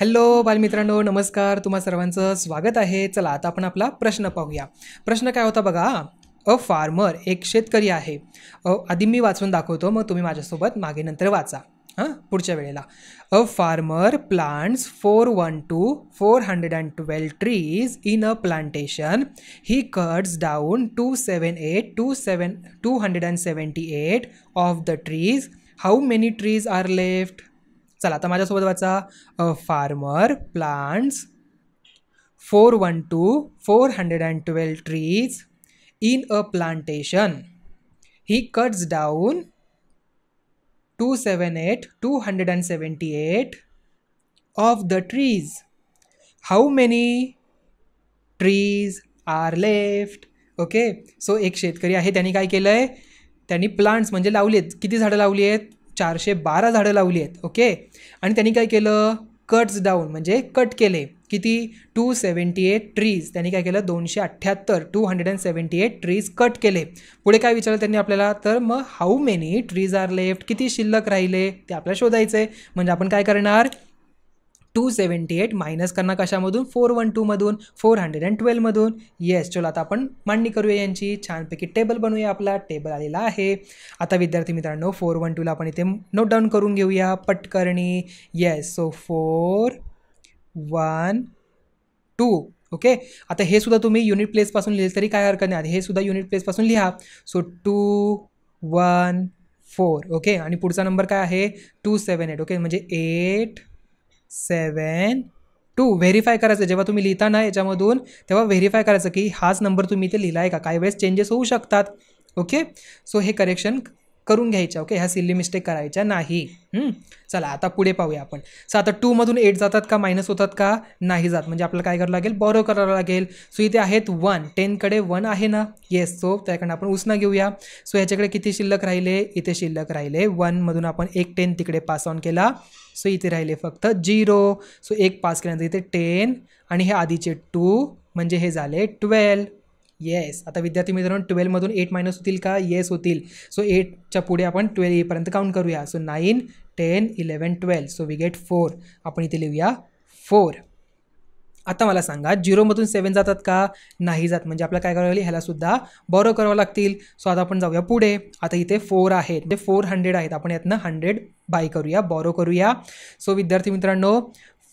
hello बालमित्रांनो नमस्कार तुम्हा सर्वांचं स्वागत आहे चला आता आपण आपला प्रश्न पाहूया प्रश्न काय होता बघा अ फार्मर एक शेतकरी आहे आधी मी वाचून दाखवतो मग तुम्ही माझ्यासोबत मागे नंतर वाचा हां पुढच्या वेळेला a farmer plants four one two four hundred and twelve trees in a plantation he cuts down two seven eight two seven two hundred and seventy eight of the trees how many trees are left चला आता माझ्यासोबत वाचा farmer plants four one two four hundred and twelve trees in a plantation he cuts down two seven eight two hundred and seventy eight of the trees how many trees are left okay so एक शेतकरी आहे त्यांनी काय केलं आहे त्यांनी plants म्हणजे आहेत किती झाडं लावली आहेत चारशे बारा झाडं लावली आहेत ओके आणि त्यांनी काय केलं कट्स डाऊन म्हणजे कट केले किती टू सेवन्टी एट ट्रीज त्यांनी काय केलं दोनशे अठ्ठ्याहत्तर two hundred and seventy eight trees cut केले पुढे काय विचारलं त्यांनी आपल्याला तर मग how many trees are left किती शिल्लक राहिले ते आपल्याला आहे म्हणजे आपण काय करणार टू सेवन्टी एट मायनस करणार कशामधून फोर वन टूमधून फोर हंड्रेड अँड ट्वेल्वमधून येस चलो आता आपण मांडणी करूया यांची छानपैकी टेबल बनवूया आपला टेबल आलेला आहे आता विद्यार्थी मित्रांनो फोर वन टूला आपण इथे नोट डाऊन करून घेऊया पटकरणी yes so four one two okay आता हे सुद्धा तुम्ही युनिट प्लेसपासून लिहिले तरी काय हरकत नाही हे सुद्धा युनिट प्लेसपासून लिहा so two one four okay आणि पुढचा नंबर काय आहे टू सेवन एट ओके म्हणजे एट सेवन टू व्हेरीफाय करायचं जेव्हा तुम्ही लिहिता ना याच्यामधून तेव्हा व्हेरीफाय करायचं की हाच नंबर तुम्ही इथे लिहिला आहे का काही वेळेस चेंजेस होऊ शकतात ओके सो हे करेक्शन करून घ्यायच्या ओके ह्या सिल्ली मिस्टेक करायच्या नाही चला आता पुढे पाहूया आपण सो आता टूमधून एट जातात का मायनस होतात का नाही जात म्हणजे आपल्याला काय करावं लागेल बॉरो करावं लागेल सो इथे आहेत वन टेनकडे वन आहे ना येस सो त्याकडनं आपण उसना घेऊया सो ह्याच्याकडे किती शिल्लक राहिले इथे शिल्लक राहिले वनमधून आपण एक टेन तिकडे पास ऑन केला सो इथे राहिले फक्त झिरो सो एक पास केल्यानंतर इथे टेन आणि हे आधीचे टू म्हणजे हे झाले ट्वेल्व येस आता विद्यार्थी मित्रांनो ट्वेल्वमधून एट मायनस होतील का येस होतील सो एटच्या पुढे आपण ट्वेल्व एपर्यंत काउंट करूया so nine ten eleven twelve so we get four आपण इथे लिहूया फोर आता मला सांगा झिरोमधून सेवन जातात का नाही जात म्हणजे आपल्याला काय करावं लागेल ह्यालासुद्धा बरो करावं लागतील सो आता आपण जाऊया पुढे आता इथे फोर आहेत म्हणजे फोर हंड्रेड आहेत आपण यातनं हंड्रेड बाय करूया बॉरो करूया सो विद्यार्थी मित्रांनो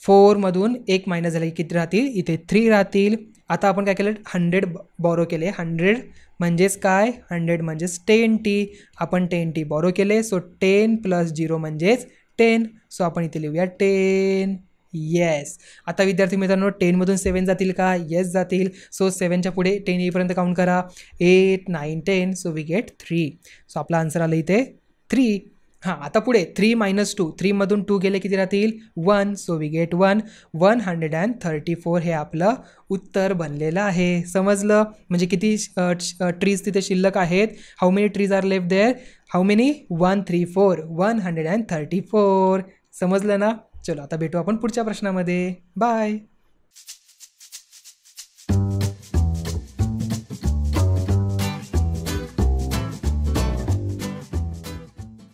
फोरमधून एक मायनस झाले की किती राहतील इथे थ्री राहतील आता आपण काय केलं हंड्रेड बॉरो केले हंड्रेड म्हणजेच काय हंड्रेड म्हणजेच टेन टी आपण टेन टी बॉरो केले सो टेन प्लस झिरो म्हणजेच टेन सो आपण इथे लिहूया टेन येस आता विद्यार्थी मित्रांनो टेनमधून सेवन जातील का येस जातील सो सेवनच्या पुढे टेन येईपर्यंत काउंट करा eight nine ten so we get three so आपला आन्सर आलं इथे थ्री हां आता पुढे थ्री मायनस टू थ्रीमधून टू गेले किती राहतील one so we get one one hundred and thirty four हे आपलं उत्तर बनलेलं आहे समजलं म्हणजे किती ट्रीज तिथे शिल्लक आहेत how many trees are left there how many one three four one hundred and thirty four समजलं ना चलो आता भेटू आपण पुढच्या प्रश्नामध्ये बाय